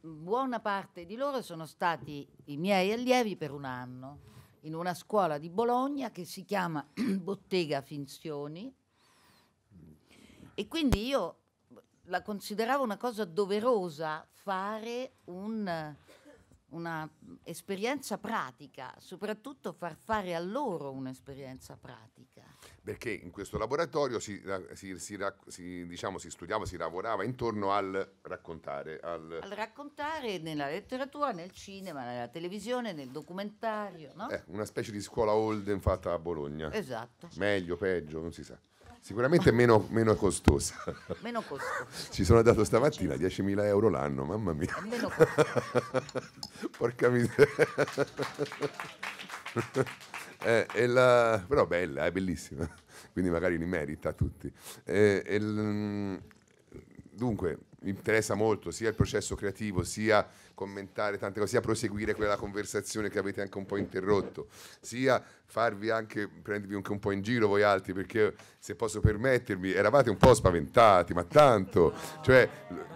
buona parte di loro sono stati i miei allievi per un anno in una scuola di Bologna che si chiama Bottega Finzioni e quindi io la consideravo una cosa doverosa fare un una esperienza pratica, soprattutto far fare a loro un'esperienza pratica. Perché in questo laboratorio si, si, si, diciamo, si, studiava, si lavorava intorno al raccontare. Al... al... raccontare nella letteratura, nel cinema, nella televisione, nel documentario. No? Eh, una specie di scuola Holden fatta a Bologna. Esatto. Meglio, peggio, non si sa. Sicuramente meno, meno costosa. Meno costosa. Ci sono andato stamattina 10.000 euro l'anno, mamma mia. meno costosa. Porca miseria. Eh, è la... Però bella, è bellissima, quindi magari li merita a tutti. Eh, è Dunque, mi interessa molto sia il processo creativo sia commentare tante cose, sia proseguire quella conversazione che avete anche un po' interrotto, sia farvi anche, prendervi anche un po' in giro voi altri, perché se posso permettermi, eravate un po' spaventati, ma tanto, cioè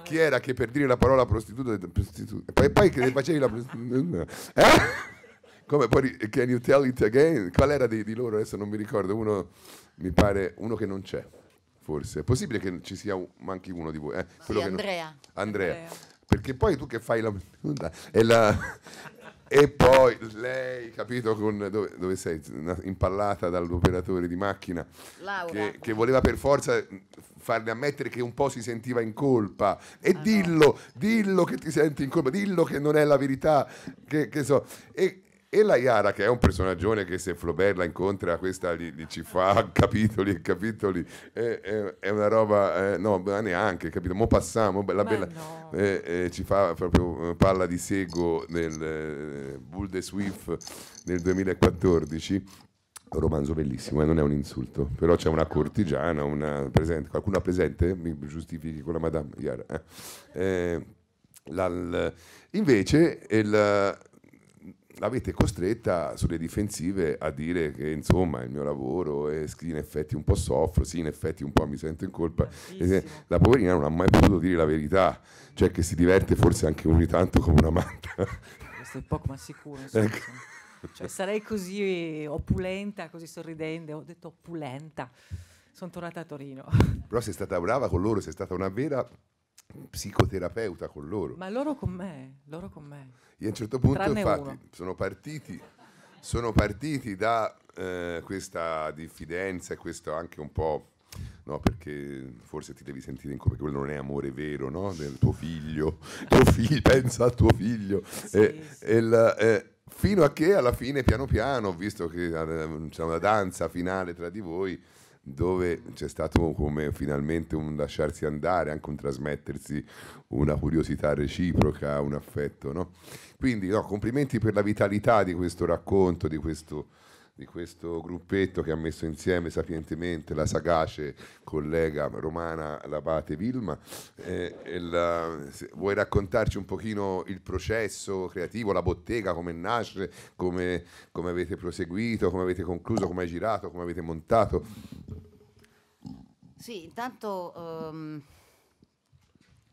chi era che per dire la parola prostituta, prostituta e poi, che facevi la prostituta... Eh? Come poi, can you tell it again? Qual era di, di loro? Adesso non mi ricordo, uno mi pare, uno che non c'è forse. È possibile che ci sia un, manchi uno di voi. Eh? Sì, Andrea. Non... Andrea. Andrea perché poi tu che fai la battuta e, la... e poi lei, capito, con... dove, dove, sei? Impallata dall'operatore di macchina che, che, voleva per forza farle ammettere che un po' si sentiva in colpa e ah, dillo, no. dillo che ti senti in colpa, dillo che non è la verità, che, che so. E, e la Iara, che è un personaggio che se Flaubert la incontra, questa gli, gli ci fa capitoli e capitoli, è, è, è, una roba, eh, no, neanche, capito? Mo passiamo, la bella, no. eh, eh, ci fa proprio eh, palla di sego nel eh, Bull de Swift nel 2014 romanzo bellissimo eh? non è un insulto però c'è una cortigiana una presente, qualcuno presente? mi giustifichi con la madame Iara eh, eh invece il, l'avete costretta sulle difensive a dire che insomma il mio lavoro è in effetti un po' soffro, sì in effetti un po' mi sento in colpa. Eh, la poverina non ha mai potuto dire la verità, cioè che si diverte forse anche ogni tanto come una matta. Questo è poco ma sicuro. Ecco. Cioè, sarei così opulenta, così sorridente, ho detto opulenta. Sono tornata a Torino. Però sei stata brava con loro, sei stata una vera psicoterapeuta con loro. Ma loro con me, loro con me. E a un certo punto, Tranne infatti, uno. sono partiti, sono partiti da eh, questa diffidenza e questo anche un po'. No, perché forse ti devi sentire in colpa, quello non è amore vero, no? Del tuo figlio, tuo figlio pensa a tuo figlio. Sì, e, sì. E la, eh, fino a che alla fine, piano piano, ho visto che eh, c'è una danza finale tra di voi, dove c'è stato come finalmente un lasciarsi andare, anche un trasmettersi una curiosità reciproca, un affetto. No? Quindi no, complimenti per la vitalità di questo racconto, di questo di questo gruppetto che ha messo insieme sapientemente la sagace collega romana Labate Vilma. Eh, la, vuoi raccontarci un pochino il processo creativo, la bottega, come nasce, come, come avete proseguito, come avete concluso, come hai girato, come avete montato? Sì, intanto um,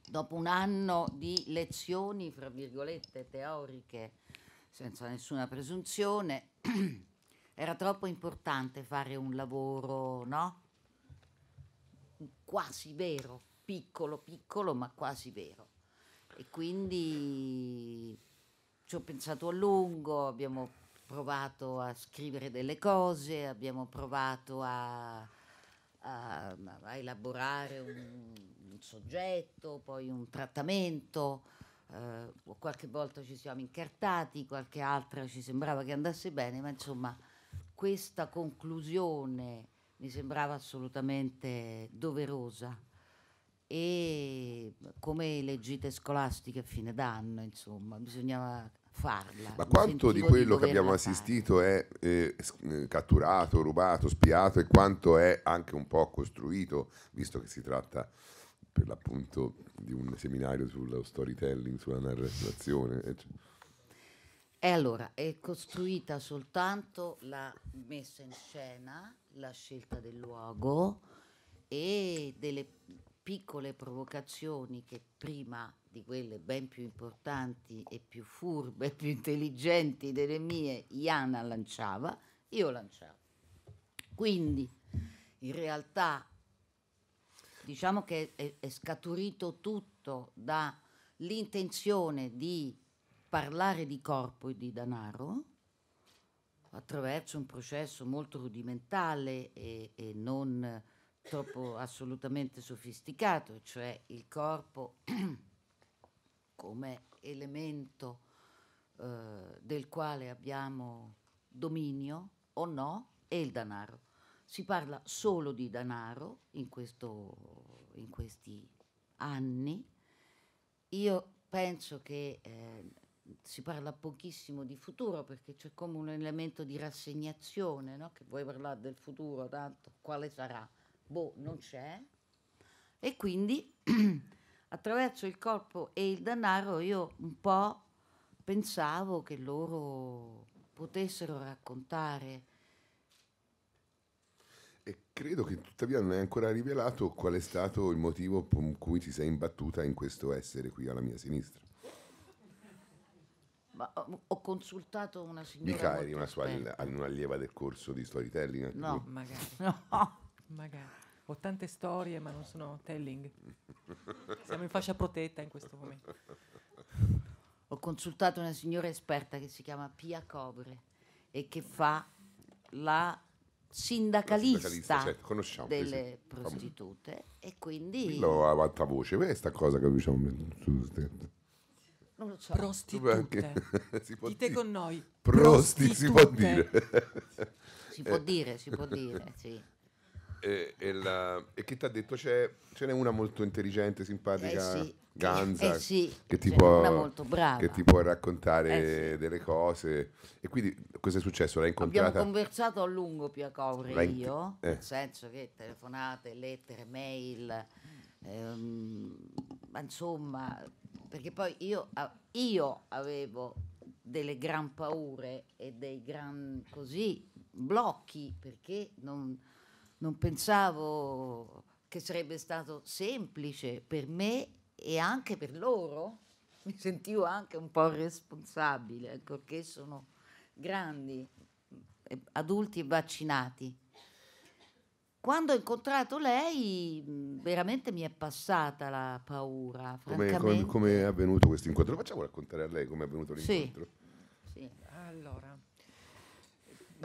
dopo un anno di lezioni, fra virgolette, teoriche, senza nessuna presunzione, era troppo importante fare un lavoro, no? Quasi vero, piccolo, piccolo, ma quasi vero. E quindi ci ho pensato a lungo, abbiamo provato a scrivere delle cose, abbiamo provato a, a, a elaborare un, un, soggetto, poi un trattamento. Eh, qualche volta ci siamo incartati, qualche altra ci sembrava che andasse bene, ma insomma questa conclusione mi sembrava assolutamente doverosa e come le gite scolastiche a fine d'anno, insomma, bisognava farla. Ma quanto di quello di che abbiamo assistito è eh, catturato, rubato, spiato e quanto è anche un po' costruito, visto che si tratta per l'appunto di un seminario sullo storytelling, sulla narrazione? Eccetera. E allora è costruita soltanto la messa in scena, la scelta del luogo e delle piccole provocazioni che prima di quelle ben più importanti e più furbe, più intelligenti delle mie, Iana lanciava, io lanciavo. Quindi in realtà diciamo che è, è scaturito tutto dall'intenzione di parlare di corpo e di denaro attraverso un processo molto rudimentale e, e non troppo assolutamente sofisticato, cioè il corpo come elemento eh, del quale abbiamo dominio o no e il denaro. Si parla solo di denaro in, questo, in questi anni. Io penso che eh, si parla pochissimo di futuro perché c'è come un elemento di rassegnazione, no? che vuoi parlare del futuro, tanto quale sarà? Boh, non c'è. E quindi attraverso il corpo e il denaro io un po' pensavo che loro potessero raccontare. E credo che tuttavia non hai ancora rivelato qual è stato il motivo con cui ti sei imbattuta in questo essere qui alla mia sinistra. Ma oh, ho consultato una signora. Di Cairi, una sua un'allieva del corso di storytelling. No, magari. No. magari. Ho tante storie, ma non sono telling. Siamo in fascia protetta in questo momento. Ho consultato una signora esperta che si chiama Pia Cobre e che fa la sindacalista, la sindacalista certo, conosciamo, delle prostitute e quindi... Dillo a alta voce, questa cosa che diciamo... Non lo so. Prostitute. Dite dire. con noi. Prosti, si può eh. dire. si può dire, si può dire, sì. E, e, la, e che ti ha detto? C'è, ce n'è una molto intelligente, simpatica, eh sì. Ganza, eh sì. che, ti può, che, ti può, raccontare eh sì. delle cose. E quindi cosa è successo? L'hai incontrata? Abbiamo conversato a lungo Piacovri e io, eh. nel senso che telefonate, lettere, mail, ehm, insomma perché poi io, io avevo delle gran paure e dei gran così blocchi perché non, non pensavo che sarebbe stato semplice per me e anche per loro. Mi sentivo anche un po' responsabile, ancorché sono grandi, eh, adulti e vaccinati. Quando ho incontrato lei veramente mi è passata la paura. Come, è avvenuto questo incontro? Facciamo raccontare a lei come è avvenuto l'incontro. Sì. sì. Allora,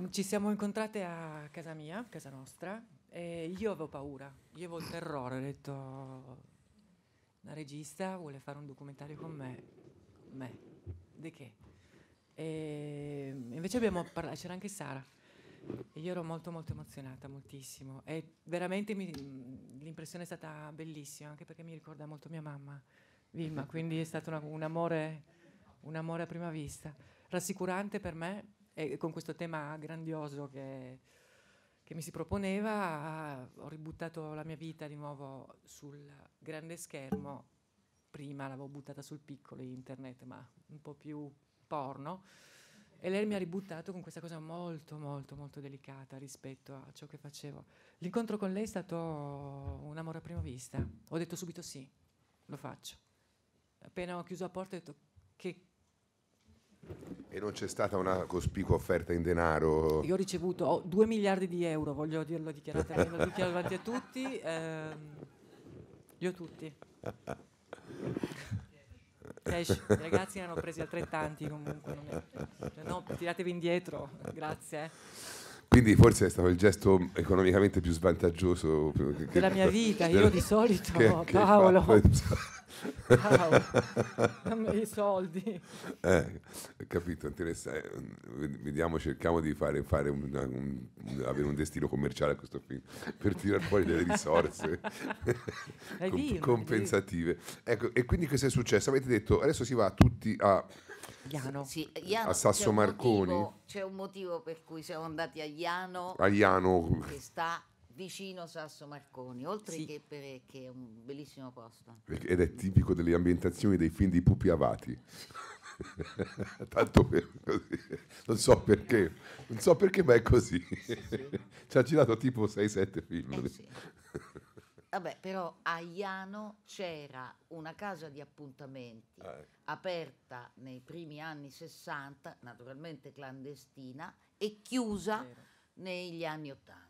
ci siamo incontrate a casa mia, a casa nostra, e io avevo paura, io avevo il terrore, ho detto, la regista vuole fare un documentario con me, me, di che? E invece abbiamo parlato, c'era anche Sara io ero molto molto emozionata, moltissimo. E veramente mi, l'impressione è stata bellissima, anche perché mi ricorda molto mia mamma, Vilma, quindi è stato una, un, amore, un, amore, a prima vista. Rassicurante per me, e con questo tema grandioso che, che mi si proponeva, ho ributtato la mia vita di nuovo sul grande schermo. Prima l'avevo buttata sul piccolo internet, ma un po' più porno e lei mi ha ributtato con questa cosa molto, molto, molto delicata rispetto a ciò che facevo. L'incontro con lei è stato un amore a prima vista. Ho detto subito sì, lo faccio. Appena ho chiuso la porta ho detto che... E non c'è stata una cospicua offerta in denaro? Io ho ricevuto 2 oh, miliardi di euro, voglio dirlo dichiaratamente, lo dichiaro davanti a tutti. Ehm, li ho tutti. Cash, cioè, i ragazzi ne hanno presi altrettanti comunque. È, cioè, no, tiratevi indietro, grazie. Eh. Quindi forse è stato il gesto economicamente più svantaggioso che, della mia vita. io di solito, che, che Paolo, Paolo dammi i soldi. Eh, capito, interessante. Eh, vediamo, cerchiamo di fare, fare un, un, avere un destino commerciale a questo film per tirar fuori delle risorse com- compensative. Ecco, e quindi cosa è successo? Avete detto adesso si va tutti a Iano. Sì, eh, Iano. a Sasso Marconi. Motivo, c'è un motivo per cui siamo andati a Iano, a Iano. che sta vicino Sasso Marconi, oltre sì. che perché è un bellissimo posto. Ed è tipico delle ambientazioni dei film di Pupi Avati. Tanto per così. Non so perché, non so perché, ma è così. Sì, sì. Ci ha girato tipo 6-7 film. Eh Vabbè, però a Iano c'era una casa di appuntamenti ah, aperta nei primi anni 60, naturalmente clandestina, e chiusa negli anni 80.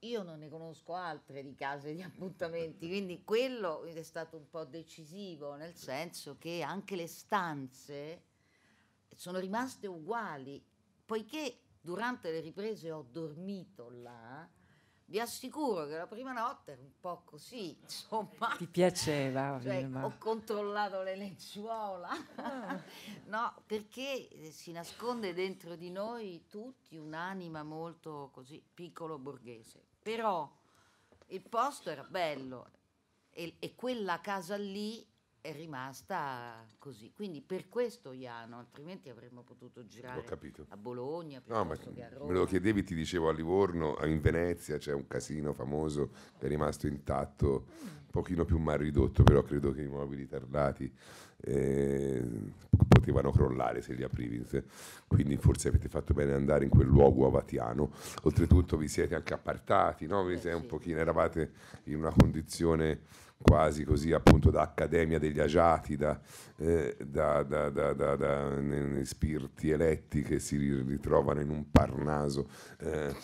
Io non ne conosco altre di case di appuntamenti, quindi quello è stato un po' decisivo, nel senso che anche le stanze sono rimaste uguali, poiché durante le riprese ho dormito là vi assicuro che la prima notte era un po' così, insomma. Ti piaceva? Cioè, ho controllato le lenzuola. Ah. no, perché eh, si nasconde dentro di noi tutti un'anima molto così piccolo borghese. Però il posto era bello e, e quella casa lì è rimasta così. Quindi per questo Iano, altrimenti avremmo potuto girare a Bologna. No, ma me lo chiedevi, ti dicevo a Livorno, eh, in Venezia c'è un casino famoso che è rimasto intatto, un pochino più mal ridotto, però credo che i mobili tarlati eh, potevano crollare se li aprivi. Quindi forse avete fatto bene andare in quel luogo avatiano. Oltretutto vi siete anche appartati, no? Vi eh, sì. pochino, eravate in una condizione quasi così appunto da Accademia degli Agiati, da, eh, da, da, da spiriti eletti che si ritrovano in un parnaso eh,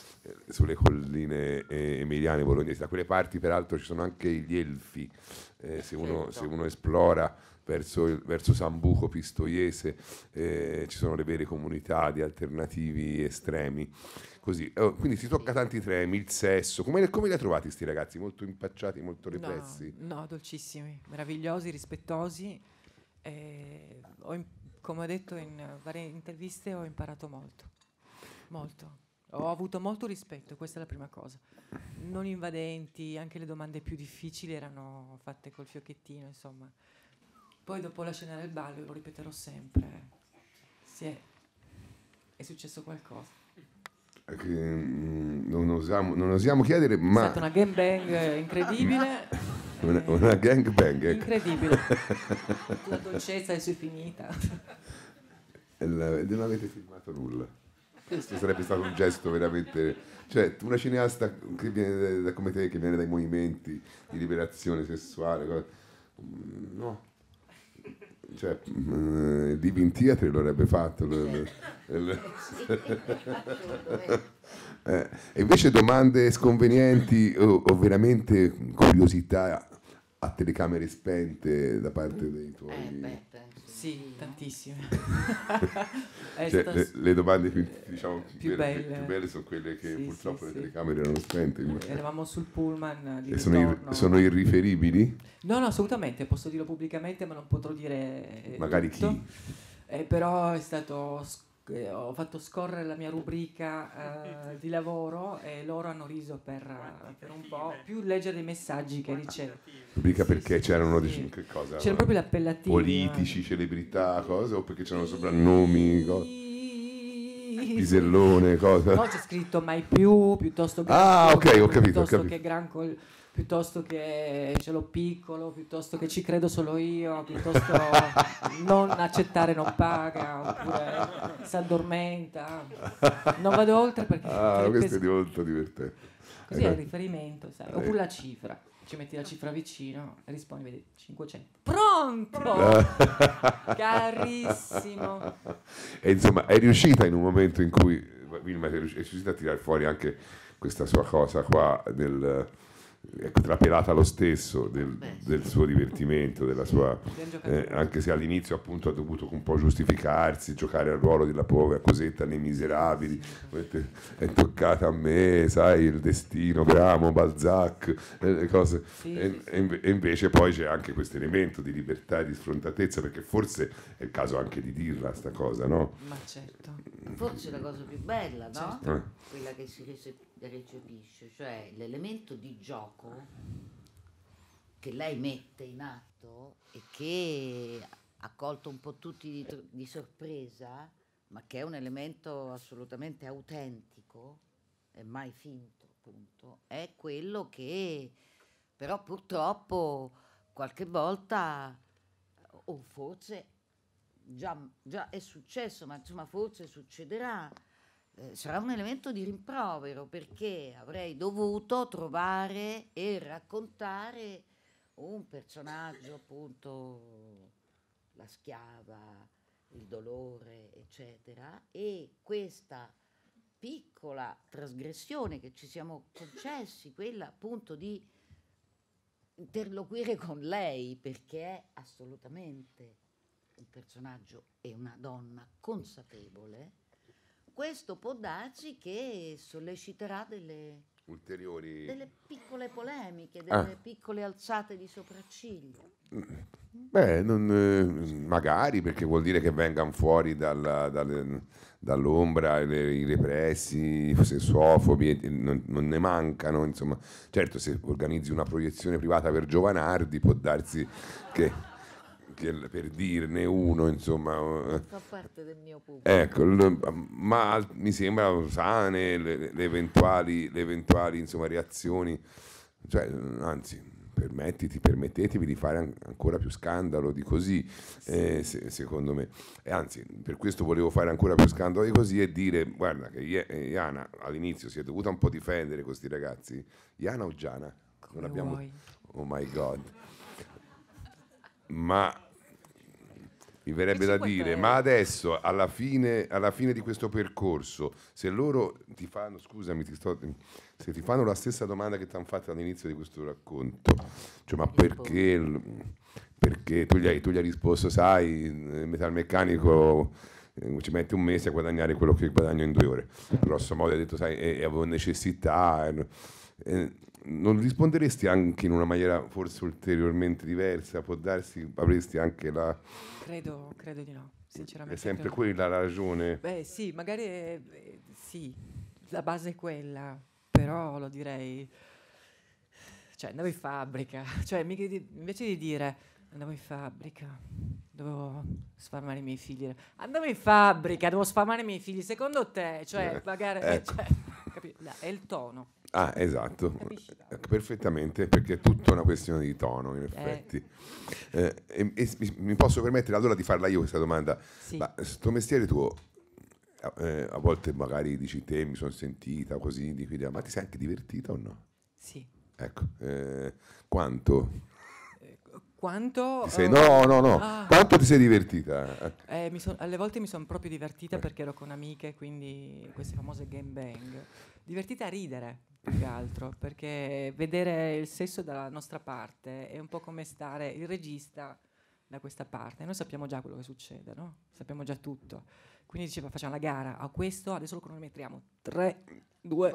sulle colline eh, siciliani, bolognesi. Da quelle parti, peraltro, ci sono anche gli elfi, eh, se, uno, certo. se, uno, esplora verso, verso Sambuco Pistoiese, eh, ci sono le vere comunità di alternativi estremi. Così. Oh, quindi si tocca tanti temi, il sesso. Come, come li ha trovati questi ragazzi? Molto impacciati, molto repressi? No, no dolcissimi, meravigliosi, rispettosi. Eh, ho, come ho detto in varie interviste, ho imparato molto. Molto ho avuto molto rispetto, questa è la prima cosa. Non invadenti, anche le domande più difficili erano fatte col fiocchettino, insomma. Poi dopo la scena del ballo, lo ripeterò sempre, si è, è successo qualcosa. Che, mm, non, osiamo, non, osiamo, chiedere, ma... È stata una gang bang incredibile. una, una gang bang. Ecco. Incredibile. la dolcezza è sui finita. Non avete filmato nulla questo sarebbe stato un gesto veramente... Cioè, una cineasta che viene da, come te, che viene dai movimenti di liberazione sessuale, no. Cioè, eh, Living Theatre lo avrebbe fatto. Lo, lo, eh, invece domande sconvenienti o, o veramente curiosità a telecamere spente da parte dei tuoi... Eh, beh, sì, tantissime. Eh, cioè, le, le, domande più, diciamo, più, belle. Più, più, belle. sono quelle che sì, purtroppo sì, le telecamere erano spente. Eh, eravamo sul pullman di e sono, ir, sono, irriferibili? No, no, assolutamente, posso dirlo pubblicamente, ma non potrò dire... Eh, Magari tutto. chi? Eh, però è stato ho fatto scorrere la mia rubrica uh, di lavoro e loro hanno riso per, eh, per, un po', più leggere i messaggi che ricevo. Rubrica perché sì, c'erano sì. Dec- che cosa? C'erano proprio l'appellativo. Eh. Politici, celebrità, cose o perché c'erano soprannomi, cose? Pisellone, cosa? No, c'è scritto mai più, piuttosto che... Ah, ok, ho capito, ho capito. che gran col piuttosto che ce l'ho piccolo, piuttosto che ci credo solo io, piuttosto non accettare non paga, oppure si addormenta. Non vado oltre perché... Ah, questo pes- è molto divertente. Così eh, è il esatto. riferimento, sai. Eh. Oppure la cifra. Ci metti la cifra vicino e rispondi, vedi, 500. Pronto! Carissimo! E insomma, è riuscita in un momento in cui Vilma è riuscita a tirare fuori anche questa sua cosa qua del ecco, trapelata lo stesso del, del suo divertimento, sua, eh, anche se all'inizio appunto ha dovuto un po' giustificarsi, giocare al ruolo della povera cosetta nei miserabili, è toccata a me, sai, il destino, Bramo, Balzac, eh, cose. e, e, invece poi c'è anche questo elemento di libertà e di sfrontatezza, perché forse è il caso anche di dirla sta cosa, no? Ma certo. Forse la cosa più bella, no? Certo. Quella che si rese recepisce, cioè l'elemento di gioco che lei mette in atto e che ha colto un po' tutti di, di sorpresa, ma che è un elemento assolutamente autentico e mai finto, appunto, è quello che però purtroppo qualche volta, o forse già, già è successo, ma insomma forse succederà, eh, sarà un elemento di rimprovero perché avrei dovuto trovare e raccontare un personaggio, appunto, la schiava, il dolore, eccetera, e questa piccola trasgressione che ci siamo concessi, quella appunto di interloquire con lei perché è assolutamente un personaggio e una donna consapevole questo può darsi che solleciterà delle, ulteriori... delle piccole polemiche, ah. delle ah. piccole alzate di sopracciglia. Beh, non, eh, magari perché vuol dire che vengano fuori dalla, dal, dall'ombra le, i repressi, i sessuofobi, non, non, ne mancano, insomma. Certo, se organizzi una proiezione privata per Giovanardi può darsi che per dirne uno, insomma. Eh. Fa parte del mio pubblico. Ecco, ma mi sembra sane le, le, eventuali, le eventuali insomma, reazioni, cioè, anzi, permettiti, permettetevi di fare ancora più scandalo di così, eh, se- secondo me. E anzi, per questo volevo fare ancora più scandalo di così e dire, guarda che eh, Iana all'inizio si è dovuta un po' difendere questi ragazzi. Iana o Giana? non abbiamo... Oh my god ma mi verrebbe da dire, ma adesso alla fine, alla fine, di questo percorso, se loro ti fanno, scusami, ti sto, se ti fanno la stessa domanda che ti hanno fatto all'inizio di questo racconto, cioè ma perché, perché tu, gli hai, tu gli hai risposto, sai, il metalmeccanico eh, ci mette un mese a guadagnare quello che guadagno in due ore, grosso modo hai detto, sai, avevo necessità. Eh, non risponderesti anche in una maniera forse ulteriormente diversa? Può darsi, avresti anche la... Credo, credo di no, sinceramente. È sempre credo. quella la ragione? Beh sì, magari eh, sì, la base è quella, però lo direi... Cioè, andavo in fabbrica, cioè, invece di dire andavo in fabbrica, dovevo sfamare i miei figli, andavo in fabbrica, devo sfamare i miei figli, secondo te? Cioè, eh, magari... Ecco. Cioè, è il tono. Ah, esatto, eh, perfettamente, perché è tutta una questione di tono, in effetti. Eh. Eh, e, e, mi posso permettere allora di farla io questa domanda? Sì. Ma questo mestiere tuo, eh, a volte magari dici te, mi sono sentita così, di qui, ma ti sei anche divertita o no? Sì. Ecco, eh, quanto? Eh, quanto... Sei, no, no, no. Ah. Quanto ti sei divertita? Eh, son, alle volte mi sono proprio divertita perché ero con amiche, quindi queste famose game bang. Divertita a ridere più che altro, perché vedere il sesso dalla nostra parte è un po' come stare il regista da questa parte. Noi sappiamo già quello che succede, no? Sappiamo già tutto. Quindi diceva, facciamo la gara a questo, adesso lo cronometriamo. 3, 2,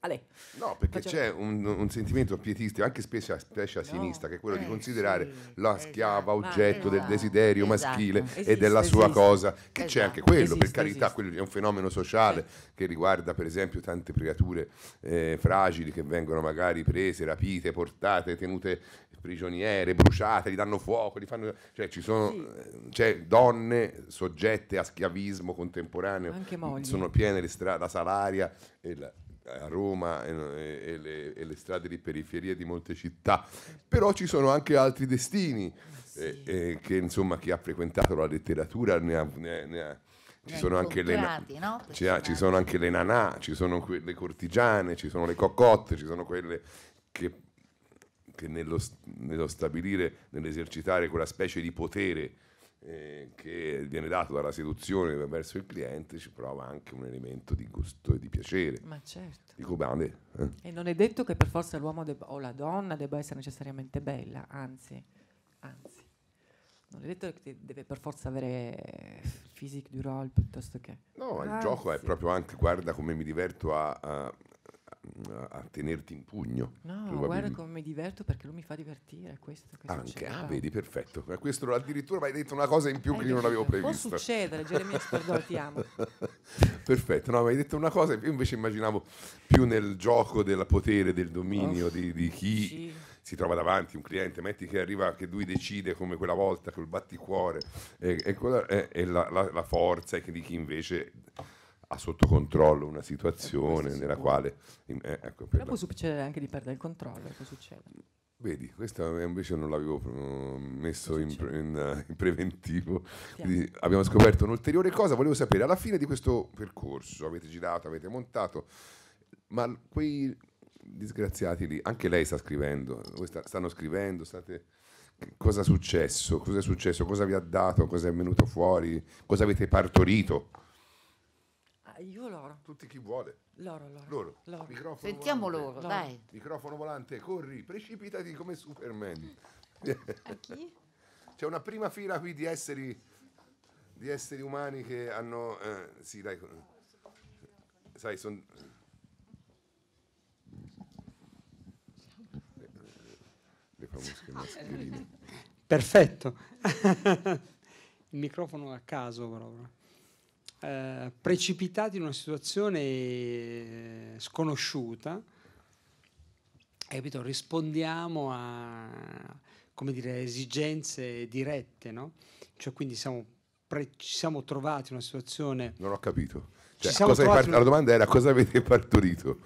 Ale. No, perché Faccio... c'è un, un, sentimento pietistico, anche specie, specie a sinistra, no, che è quello eh, di considerare sì, la schiava esatto. oggetto ah, del esatto. desiderio esatto, maschile esiste, e della sua esiste, cosa, che esatto, c'è anche quello, esiste, per carità, quello è un fenomeno sociale che riguarda per esempio tante creature eh, fragili che vengono magari prese, rapite, portate, tenute prigioniere, bruciate, gli danno fuoco, li fanno... cioè ci sono sì. Eh, cioè, donne soggette a schiavismo contemporaneo, sono piene le strade, la salaria e la a Roma e, e, le, e, le, strade di periferia di molte città, però ci sono anche altri destini sì. eh, eh che insomma chi ha frequentato la letteratura ne ha... Ne, ne ha ci sono, anche le, no? cioè, ci sono anche le nanà, ci sono que- le cortigiane, ci sono le cocotte, ci sono quelle che, che nello, nello stabilire, nell'esercitare quella specie di potere eh, che viene dato dalla seduzione verso il cliente ci prova anche un elemento di gusto e di piacere. Ma certo. Dico bene. Eh? E non è detto che per forza l'uomo debba, o la donna debba essere necessariamente bella, anzi, anzi. Non è detto che deve per forza avere physique du role piuttosto che... No, anzi. il gioco è proprio anche, guarda come mi diverto a, a a tenerti in pugno. No, guarda come mi diverto perché lui mi fa divertire. Questo, questo Anche, ah, vedi, perfetto. Ma questo addirittura mi hai detto una cosa in più eh, che io non avevo eh, previsto. Può succedere, Geremia Sperdò, ti amo. perfetto, no, mi hai detto una cosa io invece immaginavo più nel gioco del potere, del dominio oh, di, di, chi... Sì si trova davanti un cliente, metti che arriva, che lui decide come quella volta col batticuore, e, e, quella, e, e la, la, la, forza di chi invece ha sotto controllo una situazione eh, nella quale... Eh, ecco, Però può succedere anche di perdere il controllo, può succedere. Vedi, questo invece non l'avevo messo in, in, eh, in preventivo. Quindi abbiamo scoperto un'ulteriore cosa. Volevo sapere, alla fine di questo percorso, avete girato, avete montato, ma quei disgraziati lì, anche lei sta scrivendo, stanno scrivendo, state... Cosa è successo? Cosa è successo? Cosa vi ha dato? Cosa è venuto fuori? Cosa avete partorito? io loro. Tutti chi vuole. Loro, loro. loro. loro. Microfono Sentiamo volante. loro, dai. Microfono volante, corri, precipitati come Superman. A chi? C'è una prima fila qui di esseri, di esseri umani che hanno... Eh, sì, dai. Sai, sono... Le famose mascherine. Perfetto. Il microfono a caso proprio. Eh, precipitati in una situazione eh, sconosciuta, capito? rispondiamo a dire, esigenze dirette, no? cioè, quindi siamo pre- ci siamo trovati in una situazione... Non ho capito. Cioè, part- una... La domanda era cosa avete partorito?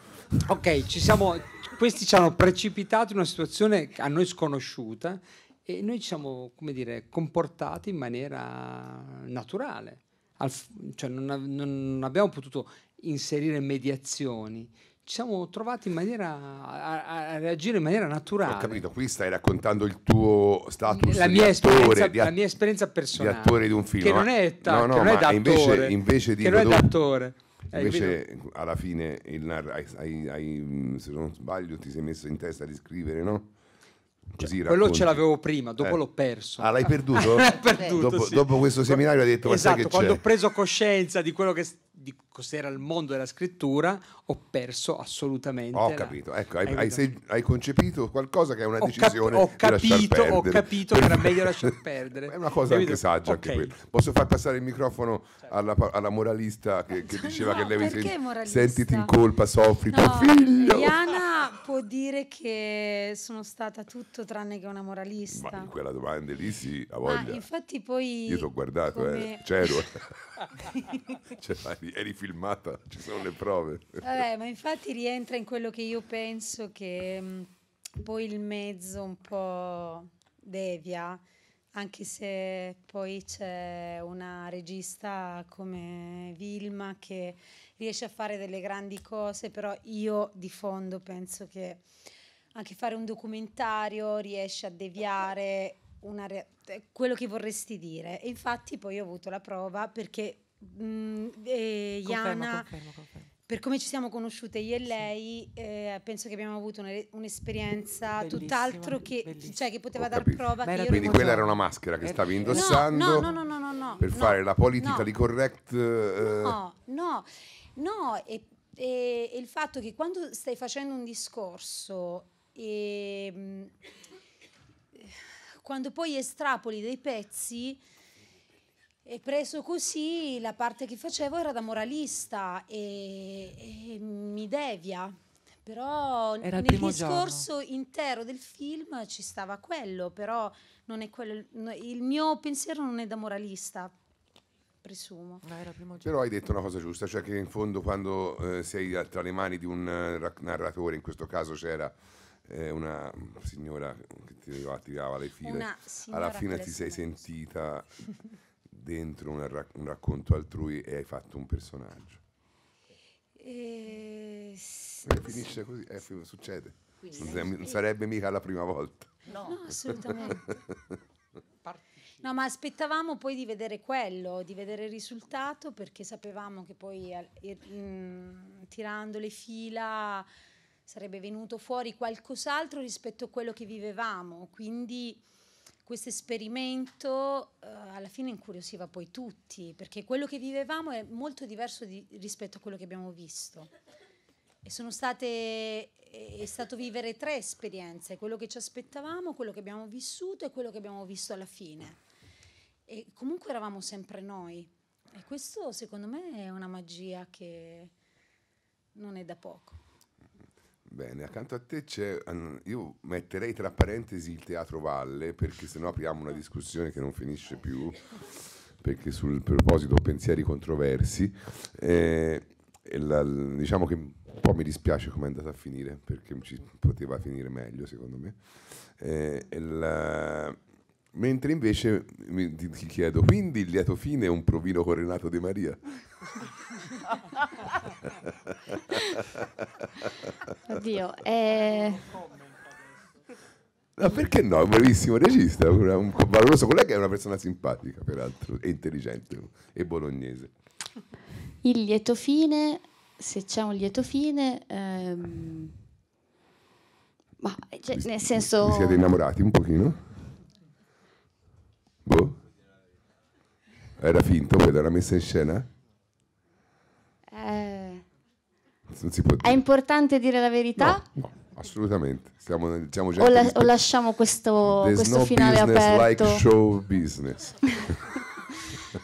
Ok, ci siamo... questi ci hanno precipitato in una situazione a noi sconosciuta e noi ci siamo, come dire, comportati in maniera naturale al, cioè non, non abbiamo potuto inserire mediazioni ci siamo trovati in maniera a, a, reagire in maniera naturale. Ho capito, qui stai raccontando il tuo status la mia di attore, di la mia esperienza personale di attore di un film che non è, ta- no, no, non è da invece, invece di che non è da eh, Invece alla fine il, hai, hai, hai, se non sbaglio ti sei messo in testa di scrivere, no? Cioè, quello ce l'avevo prima, dopo eh. l'ho perso. Ah, l'hai perduto? perduto dopo, sì. dopo, questo seminario hai detto: esatto, che quando c'è? ho preso coscienza di quello che di cos'era il mondo della scrittura, ho perso assolutamente. Ho la... capito, ecco, hai, hai, sei, hai, concepito qualcosa che è una ho decisione. Cap- ho, capito, ho capito che era meglio lasciar perdere. è una cosa capito? anche saggia. Okay. Anche Posso far passare il microfono certo. alla, alla moralista che, che cioè, diceva no, che lei sen- sentiti in colpa, soffri no, tuo figlio. Diana può dire che sono stata tutto tranne che una moralista. Ma in quella domanda lì sì, ha ah, voglia. Ma infatti poi... Io ti ho guardato, come... eh, c'ero. Ce l'hai cioè, è rifilmata, ci sono le prove. Vabbè, ma infatti rientra in quello che io penso che mh, mm, poi il mezzo un po' devia, anche se poi c'è una regista come Vilma che riesce a fare delle grandi cose, però io di fondo penso che anche fare un documentario riesce a deviare re- quello che vorresti dire. E infatti poi ho avuto la prova perché Mm, e Iana, per come ci siamo conosciute io e lei, sì. eh, penso che abbiamo avuto un'esperienza bellissima, tutt'altro che, cioè, che poteva dar prova. Che Quindi quella era una maschera che eh, stavi eh, indossando no, no, no, per fare la politica di correct. Eh, eh. No, no, no. E, e, e, il fatto che quando stai facendo un discorso e ehm, quando poi estrapoli dei pezzi e preso così la parte che facevo era da moralista e, e mi devia. Però era nel discorso giorno. intero del film ci stava quello, però non è quello, il mio pensiero non è da moralista, presumo. Però hai detto una cosa giusta, cioè che in fondo quando eh, sei tra le mani di un eh, narratore, in questo caso c'era eh, una signora che ti attirava le file, alla fine ti sei sentita... dentro un, rac- un racconto altrui e hai fatto un personaggio. E, sì, finisce così, eh, succede. Non, non sarebbe mica la prima volta. No, no assolutamente. No, ma aspettavamo poi di vedere quello, di vedere il risultato, perché sapevamo che poi tirando le fila sarebbe venuto fuori qualcos'altro rispetto a quello che vivevamo. Quindi questo esperimento eh, alla fine incuriosiva poi tutti, perché quello che vivevamo è molto diverso di, rispetto a quello che abbiamo visto. E sono state, è stato vivere tre esperienze, quello che ci aspettavamo, quello che abbiamo vissuto e quello che abbiamo visto alla fine. E comunque eravamo sempre noi. E questo secondo me è una magia che non è da poco. Bene, accanto a te c'è, io metterei tra parentesi il Teatro Valle perché sennò apriamo una discussione che non finisce più, perché sul proposito pensieri controversi, eh, la, diciamo che un po' mi dispiace come è andata a finire perché ci poteva finire meglio secondo me. Eh, la, Mentre invece mi, ti, chiedo, quindi il lieto fine è un provino con Renato De Maria? Oddio, eh... No, perché no? È un bravissimo regista, un valoroso collega, è una persona simpatica, peraltro, e intelligente e bolognese. Il lieto fine, se c'è un lieto fine, ehm... ma cioè, nel senso... Vi siete innamorati un pochino? Boh. Era finto, poi era messa in scena? Eh, è importante dire la verità? No, no assolutamente. Stiamo, diciamo già o, la, o lasciamo questo, questo no finale aperto? Like show business.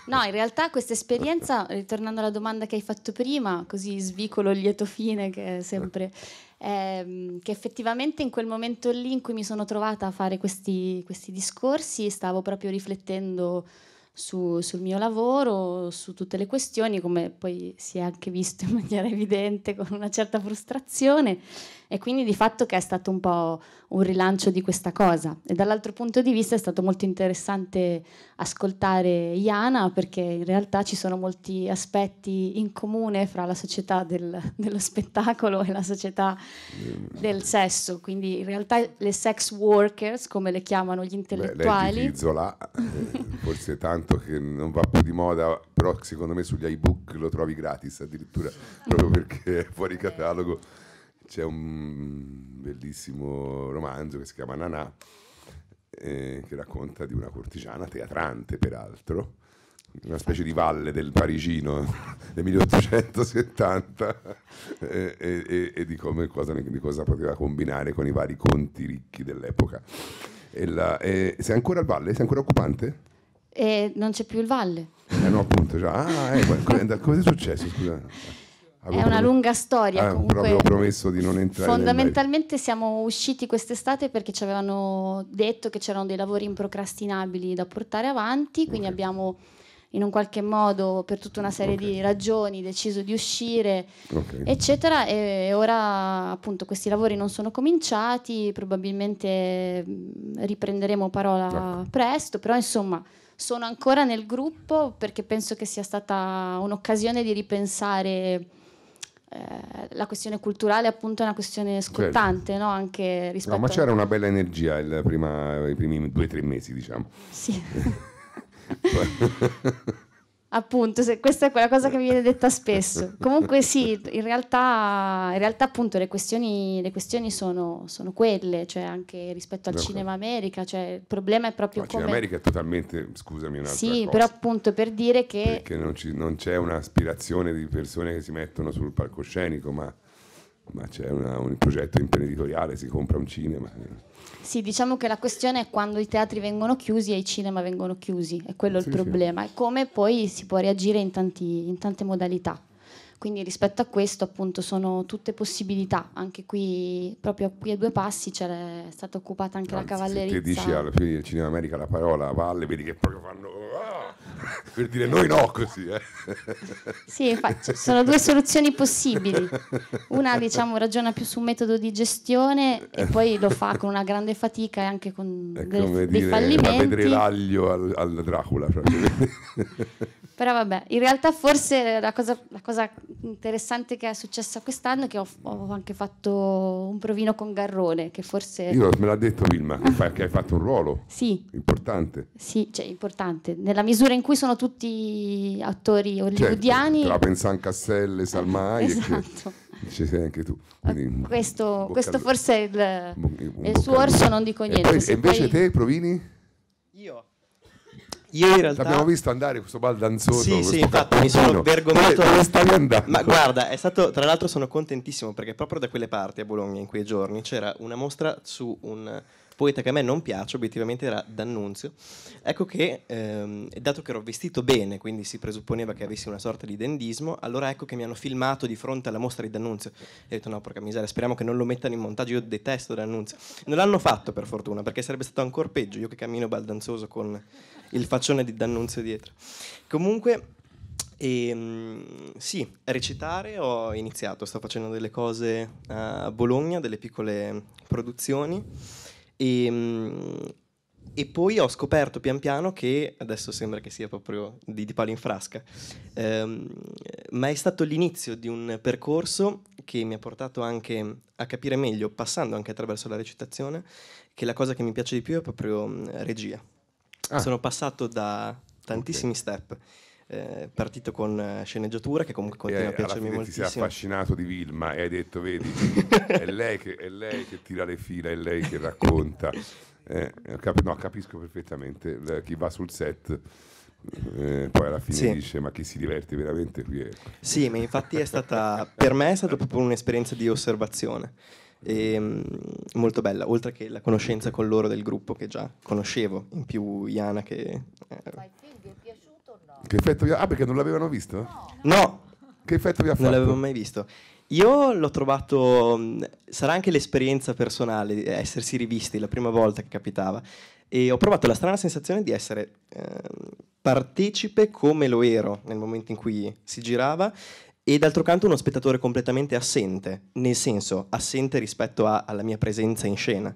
No, in realtà questa esperienza, ritornando alla domanda che hai fatto prima, così svicolo il lieto fine che è sempre, ehm, che effettivamente in quel momento lì in cui mi sono trovata a fare questi, questi discorsi stavo proprio riflettendo su, sul mio lavoro, su tutte le questioni, come poi si è anche visto in maniera evidente con una certa frustrazione. E quindi di fatto che è stato un po' un rilancio di questa cosa. E dall'altro punto di vista è stato molto interessante ascoltare Iana perché in realtà ci sono molti aspetti in comune fra la società del, dello spettacolo e la società del sesso. Quindi in realtà le sex workers, come le chiamano gli intellettuali... Beh, là, forse tanto che non va più di moda, però secondo me sugli ebook lo trovi gratis addirittura, proprio perché è fuori eh. catalogo c'è un bellissimo romanzo che si chiama Nanà, eh, che racconta di una cortigiana teatrante, peraltro, una specie di valle del Parigino del 1870 eh, eh, e, di, come, cosa, di cosa poteva combinare con i vari conti ricchi dell'epoca. E la, eh, sei ancora al valle? Sei ancora occupante? Eh, non c'è più il valle. Eh no, appunto, già. Ah, eh, ecco, cosa è successo? Scusa. Avevo è una lunga storia. Avevo ah, comunque, proprio promesso di non entrare. Fondamentalmente siamo usciti quest'estate perché ci avevano detto che c'erano dei lavori improcrastinabili da portare avanti, quindi okay. abbiamo in un qualche modo per tutta una serie okay. di ragioni deciso di uscire, okay. eccetera. E ora appunto questi lavori non sono cominciati, probabilmente mm, riprenderemo parola ecco. presto, però insomma sono ancora nel gruppo perché penso che sia stata un'occasione di ripensare eh, la questione culturale appunto è una questione scottante no? anche rispetto no, ma c'era a... una bella energia prima, i primi due o tre mesi diciamo sì Appunto, questa è quella cosa che mi viene detta spesso. Comunque sì, in realtà, in realtà appunto le questioni, le questioni sono, sono, quelle, cioè anche rispetto al D'accordo. cinema America, cioè il problema è proprio... Ma come... cinema America è totalmente, scusami un'altra Sì, cosa. però appunto per dire che... Perché non, ci, non, c'è un'aspirazione di persone che si mettono sul palcoscenico, ma, ma c'è una, un progetto imprenditoriale, si compra un cinema. Sì, diciamo che la questione è quando i teatri vengono chiusi e i cinema vengono chiusi, è quello sì, il problema, sì. e come poi si può reagire in, tanti, in tante modalità. Quindi rispetto a questo appunto sono tutte possibilità, anche qui proprio qui a due passi c'è stata occupata anche Anzi, la cavallerizza. Se dici alla fine del Cinema America la parola a valle, vedi che proprio fanno oh! per dire noi no così. Eh. Sì, infatti, sono due soluzioni possibili. Una diciamo ragiona più su un metodo di gestione e poi lo fa con una grande fatica e anche con è delle, come dei dire, fallimenti. Vedere l'aglio al, al Dracula. Però vabbè, in realtà forse la cosa, la cosa interessante che è successa quest'anno è che ho, ho, anche fatto un provino con Garrone, che forse... Io me l'ha detto Vilma, che, fa, che hai fatto un ruolo sì. importante. Sì, cioè importante, nella misura in cui sono tutti attori certo, hollywoodiani. Certo, la Pensan Casselle, Salmai. esatto. Ci sei anche tu. Quindi, questo, questo forse è il, il suo orso, non dico niente. E poi, invece poi... te, Provini? Io? Ieri in realtà... L'abbiamo visto andare questo baldanzoso. Sì, sì, infatti cappuccino. mi sono vergognato. Dove, stavi andando? Ma guarda, è stato, tra l'altro sono contentissimo perché proprio da quelle parti a Bologna in quei giorni c'era una mostra su un poeta che a me non piace, obiettivamente era D'Annunzio, ecco che, ehm, dato che ero vestito bene, quindi si presupponeva che avessi una sorta di dendismo, allora ecco che mi hanno filmato di fronte alla mostra di D'Annunzio. E ho detto no, porca miseria, speriamo che non lo mettano in montaggio, io detesto D'Annunzio. Non l'hanno fatto per fortuna, perché sarebbe stato ancora peggio, io che cammino baldanzoso con il faccione di D'Annunzio dietro. Comunque... E, ehm, sì, recitare ho iniziato, sto facendo delle cose a Bologna, delle piccole produzioni e, ehm, e poi ho scoperto pian piano che, adesso sembra che sia proprio di, di palo in frasca, ehm, ma è stato l'inizio di un percorso che mi ha portato anche a capire meglio, passando anche attraverso la recitazione, che la cosa che mi piace di più è proprio mm, regia. Ah. Sono passato da tantissimi okay. step eh, partito con eh, sceneggiatura che comunque continua e a piacermi moltissimo. Ti sei affascinato di Vilma e hai detto, vedi, è, lei che, è lei che tira le fila, è lei che racconta. Eh, cap- no, capisco perfettamente chi va sul set. Eh, poi alla fine sì. dice ma chi si diverte veramente qui è... Ecco". sì ma infatti è stata per me è stata proprio un'esperienza di osservazione e, ehm, molto bella oltre che la conoscenza con loro del gruppo che già conoscevo in più Iana che eh, che effetto vi ha... Ah, perché non l'avevano visto? No. Che effetto vi ha fatto? Non l'avevo mai visto. Io l'ho trovato, mm, sarà anche l'esperienza personale, di eh, essersi rivisti la prima volta che capitava, e ho provato la strana sensazione di essere eh, partecipe come lo ero nel momento in cui si girava e d'altro canto uno spettatore completamente assente, nel senso assente rispetto a, alla mia presenza in scena.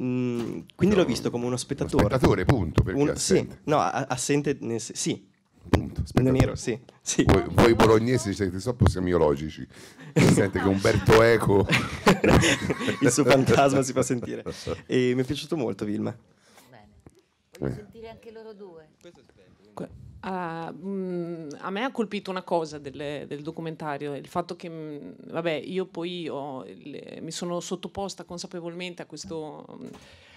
Mm, quindi no, l'ho visto come uno spettatore. Uno spettatore, punto. Un, sì, no, assente, nel, sì, Punto. Aspetta, nero, sì. sì. Voi, voi, bolognesi siete troppo semiologici. Si esatto. sente che Umberto Eco... Il suo fantasma si fa sentire. E mi è piaciuto molto Vilma. Bene. Voglio eh. sentire anche loro due. Uh, ah, mh, mm, a me ha colpito una cosa del, del documentario, il fatto che, mh, mm, vabbè, io poi ho, le, mi sono sottoposta consapevolmente a questo... Mh, mm,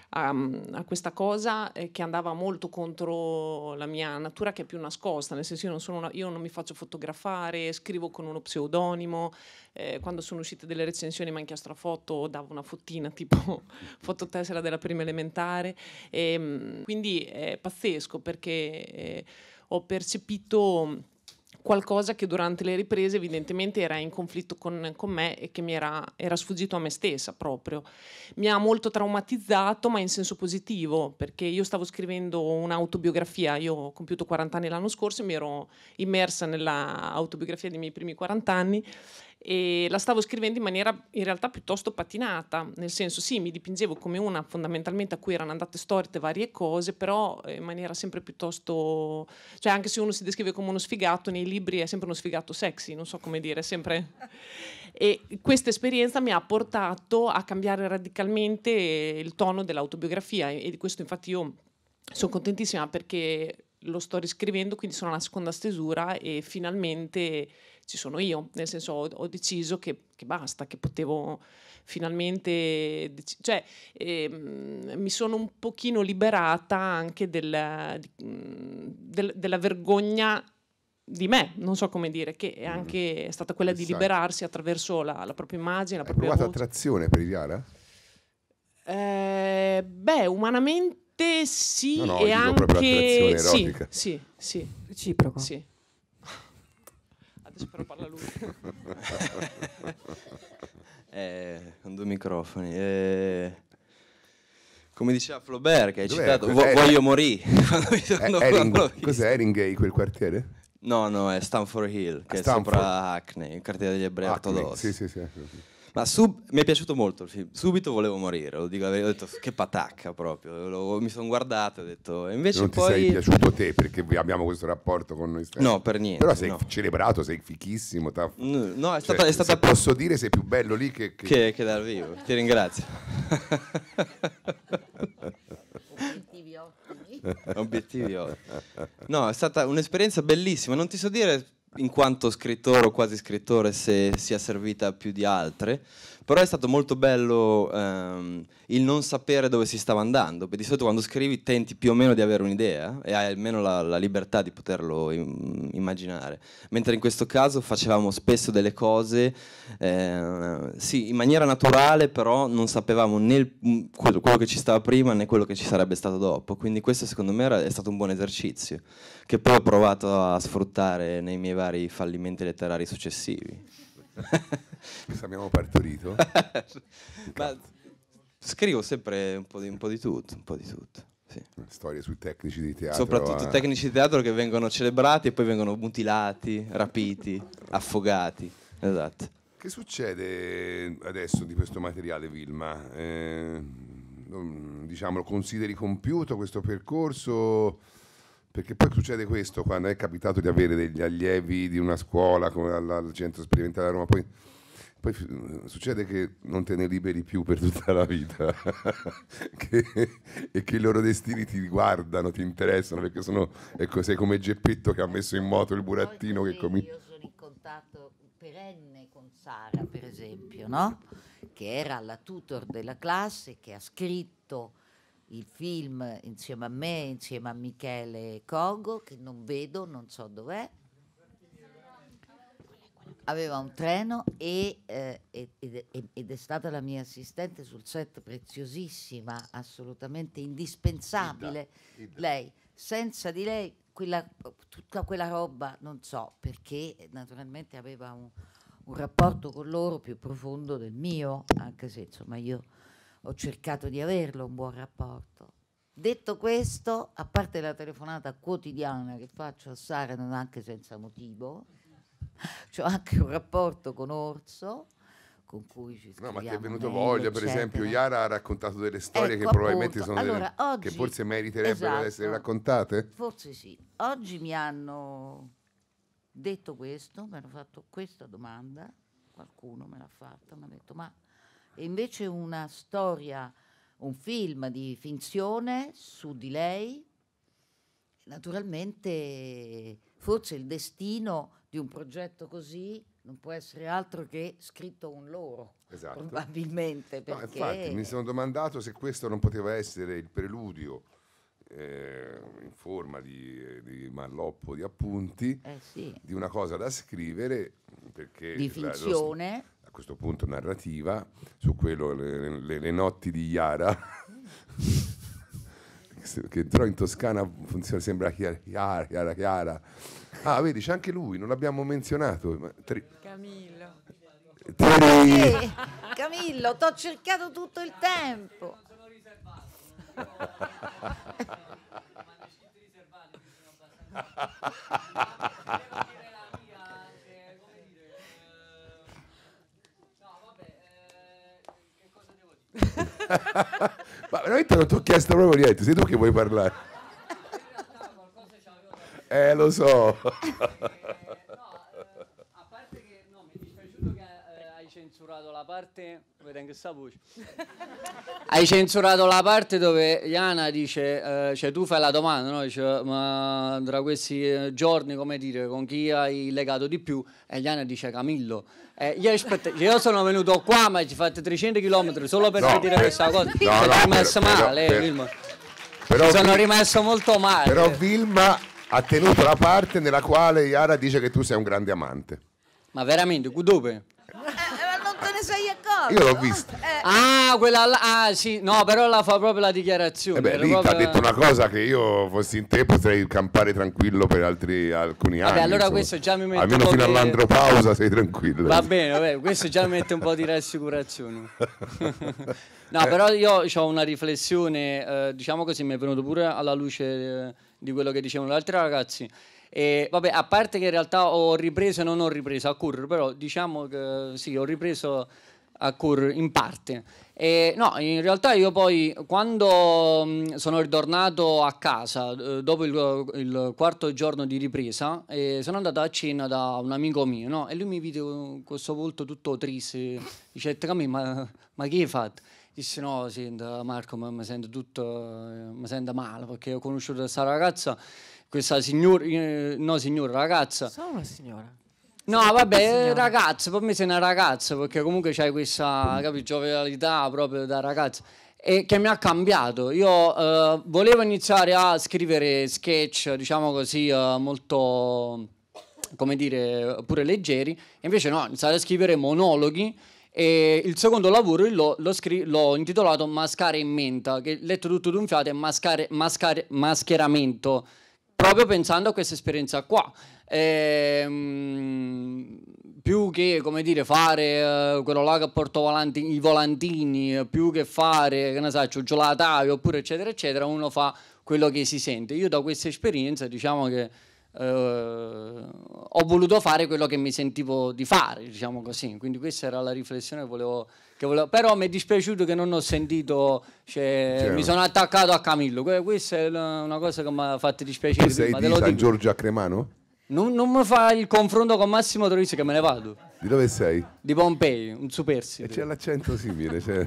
a, mm, a questa cosa eh, che andava molto contro la mia natura che è più nascosta, nel senso io non, sono una, io non mi faccio fotografare, scrivo con uno pseudonimo, eh, quando sono uscite delle recensioni mi hanno chiesto la foto, davo una fottina tipo fototessera della prima elementare, e, ehm, quindi è pazzesco perché eh, ho percepito qualcosa che durante le riprese evidentemente era in conflitto con, con me e che mi era, era, sfuggito a me stessa proprio. Mi ha molto traumatizzato, ma in senso positivo, perché io stavo scrivendo un'autobiografia, io ho compiuto 40 anni l'anno scorso e mi ero immersa nell'autobiografia dei miei primi 40 anni e la stavo scrivendo in maniera in realtà piuttosto patinata, nel senso sì, mi dipingevo come una fondamentalmente a cui erano andate storte varie cose, però eh, in maniera sempre piuttosto, cioè anche se uno si descrive come uno sfigato, nei libri è sempre uno sfigato sexy, non so come dire, sempre... E questa esperienza mi ha portato a cambiare radicalmente il tono dell'autobiografia e di questo infatti io sono contentissima perché lo sto riscrivendo, quindi sono alla seconda stesura e finalmente ci sono io, nel senso ho, ho deciso che, che, basta, che potevo finalmente, cioè eh, mi sono un pochino liberata anche della, mhmm, del, della vergogna di me, non so come dire, che è mm-hmm. anche stata quella di esatto. liberarsi attraverso la, la propria immagine, la Hai propria Hai provato voce. attrazione per Iliana? Eh, beh, umanamente sì, no, no, e anche... Sì, sì, sì. Reciproco. Sì adesso però parla lui. eh, con due microfoni. Eh, come diceva Flaubert, che hai Dov'è? citato, Vo- voglio morire. Cos'è Eringay quel quartiere? No, no, è Stamford Hill, che Stanford. è sopra Hackney, il quartiere degli ebrei Hackney, ortodossi. Sì, sì, sì. Ma sub... mi è piaciuto molto il film. Subito volevo morire, lo dico, ho detto che patacca proprio. Lo... mi sono guardato e ho detto. Invece non poi... ti sei piaciuto te perché abbiamo questo rapporto con noi stessi. No, per niente. Però sei no. celebrato, sei fichissimo. T'ha... No, no è, cioè, stata, è stata... Posso dire sei più bello lì che, che... che, che dal vivo. Ti ringrazio. Obiettivi ottimi. Obiettivi ottimi. No, è stata un'esperienza bellissima. Non ti so dire in quanto scrittore o quasi scrittore se sia servita più di altre, però è stato molto bello ehm, il non sapere dove si stava andando, perché di solito quando scrivi tenti più o meno di avere un'idea e hai almeno la, la libertà di poterlo im- immaginare. Mentre in questo caso facevamo spesso delle cose, eh, sì, in maniera naturale, però non sapevamo né il, quello, quello, che ci stava prima né quello che ci sarebbe stato dopo. Quindi questo secondo me era, è stato un buon esercizio, che poi ho provato a sfruttare nei miei vari fallimenti letterari successivi abbiamo partorito. Ma scrivo sempre un po' di, un po di tutto, un po' di tutto. Sì. Storie sui tecnici di teatro. Soprattutto eh. tecnici di teatro che vengono celebrati e poi vengono mutilati, rapiti, affogati. Esatto. Che succede adesso di questo materiale, Vilma? Eh, diciamo, lo consideri compiuto questo percorso? Perché poi succede questo, quando è capitato di avere degli allievi di una scuola come al, centro sperimentale a Roma, poi, poi, succede che non te ne liberi più per tutta la vita che, e che i loro destini ti riguardano, ti interessano, perché sono, ecco, sei come Geppetto che ha messo in moto il burattino che comincia. Io sono in contatto perenne con Sara, per esempio, no? che era la tutor della classe, che ha scritto il film insieme a me, insieme a Michele Cogo, che non vedo, non so dov'è. Aveva un treno e, eh, ed, ed, è stata la mia assistente sul set, preziosissima, assolutamente indispensabile. Ida, Ida. Lei, senza di lei, quella, tutta quella roba, non so, perché naturalmente aveva un, un rapporto con loro più profondo del mio, anche se insomma io ho cercato di averlo un buon rapporto. Detto questo, a parte la telefonata quotidiana che faccio a Sara, non anche senza motivo, ho cioè anche un rapporto con Orso, con cui ci scriviamo. No, ma ti è venuto mail, voglia, eccetera. per esempio, Iara ha raccontato delle storie ecco, che probabilmente appunto. sono allora, delle, oggi, che forse meriterebbero esatto, di essere esatto. raccontate? Forse sì. Oggi mi hanno detto questo, mi hanno fatto questa domanda, qualcuno me l'ha fatta, mi ha detto "Ma e invece una storia, un film di finzione su di lei, naturalmente forse il destino di un progetto così non può essere altro che scritto un loro, esatto. probabilmente. Perché... No, infatti mi sono domandato se questo non poteva essere il preludio eh, in forma di, di, malloppo di appunti eh sì. di una cosa da scrivere perché di finzione la, questo punto narrativa su quello le, le, le notti di Iara che però in Toscana funziona sembra Chiara Chiara Chiara ah vedi c'è anche lui non l'abbiamo menzionato Tri- Camillo Tri- eh, Camillo t'ho cercato tutto il tempo Ma veramente non ti ho chiesto proprio niente, sei tu che vuoi parlare. Eh, lo so. Eh, censurato la parte vedendo questa voce. Hai censurato la parte dove Iana dice, eh, cioè tu fai la domanda, no? Dice, ma tra questi eh, giorni, come dire, con chi hai legato di più? E Iana dice Camillo. Eh, io, aspetta, io, sono venuto qua, ma ci fate 300 km solo per no, dire eh, questa cosa. No, sono rimasto però, male, eh, però, eh, Vilma. Però, sono rimasto molto male. Però Vilma ha tenuto la parte nella quale Iana dice che tu sei un grande amante. Ma veramente, dove? Eh, eh non te ne sei io l'ho vista. Eh. Ah, quella là, ah, sì, no, però la fa proprio la dichiarazione. Eh beh, era lì proprio- ha detto una cosa che io fossi in te potrei campare tranquillo per altri alcuni anni. Vabbè, allora insomma. questo già mi mette Almeno un po' fino di- all'andropausa sei tranquillo. Va bene, vabbè, questo già mette un po' di rassicurazione. no, eh. però io ho una riflessione, eh, diciamo così, mi è venuto pure alla luce eh, di quello che dicevano gli altri ragazzi. E vabbè, a parte che in realtà ho ripreso e non ho ripreso a correre, però diciamo che sì, ho ripreso eh, in parte. E, no, in realtà io poi quando mm, sono ritornato a casa eh, dopo il, il, quarto giorno di ripresa eh, sono andato a cena da un amico mio no? e lui mi vide questo volto tutto triste, dice a me ma, ma che hai fatto? Disse no, senta Marco, ma mi sento tutto, mi sento male perché ho conosciuto questa ragazza, questa signora, eh, no signora, ragazza. Sono una signora No, vabbè, ragazzo, per me sei una ragazza, perché comunque c'hai questa, capi, giovialità proprio da ragazzo. E che mi ha cambiato. Io eh, volevo iniziare a scrivere sketch, diciamo così, eh, molto, come dire, pure leggeri. invece no, ho iniziato a scrivere monologhi. E il secondo lavoro l'ho, l'ho, scri- l'ho intitolato Mascare in menta, che letto tutto d'un fiato è mascare, mascare, mascheramento proprio pensando a questa esperienza qua. Ehm, più che dire, fare eh, quello là che porto volanti, i volantini, più che fare che ne so, cioccolataio oppure eccetera eccetera, uno fa quello che si sente. Io da questa esperienza diciamo che eh, ho voluto fare quello che mi sentivo di fare, diciamo così. Quindi questa era la riflessione che volevo, che volevo. Però mi è dispiaciuto che non ho sentito, cioè, cioè, mi sono attaccato a Camillo. Questa è una cosa che mi ha fatto dispiacere. Tu sei prima, di San Giorgio a Cremano? Non, non mi fa il confronto con Massimo Troisi che me ne vado. Di dove sei? Di Pompei, un superstite. E c'è l'accento simile. C'è.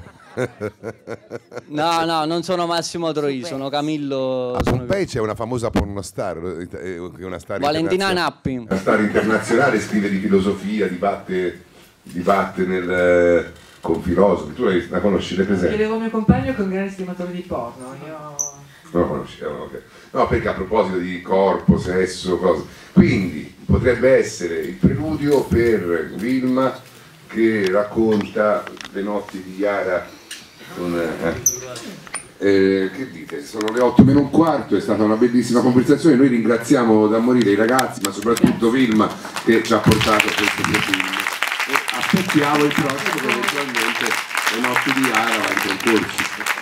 no, no, non sono Massimo Troi, sono Camillo. A sono Pompei c'è una famosa pornostar, eh, eh, una star Valentina Nappi. Una star internazionale, scrive di filosofia, dibatte, dibatte nel, eh, con filosofi. Tu la conosci, le presenti? Vive mio compagno con grande stimatore di porno. Io No, conoscevano, okay. Diciamo no, perché a proposito di corpo, sesso, cose. Quindi potrebbe essere il preludio per Vilma che racconta le notti di Yara con, eh. Eh, che dite? Sono le 8 meno un quarto, è stata una bellissima conversazione, noi ringraziamo da morire i ragazzi, ma soprattutto Vilma che ci ha portato questo profilo. E aspettiamo il prossimo eventualmente le notti di Ara anche in corso.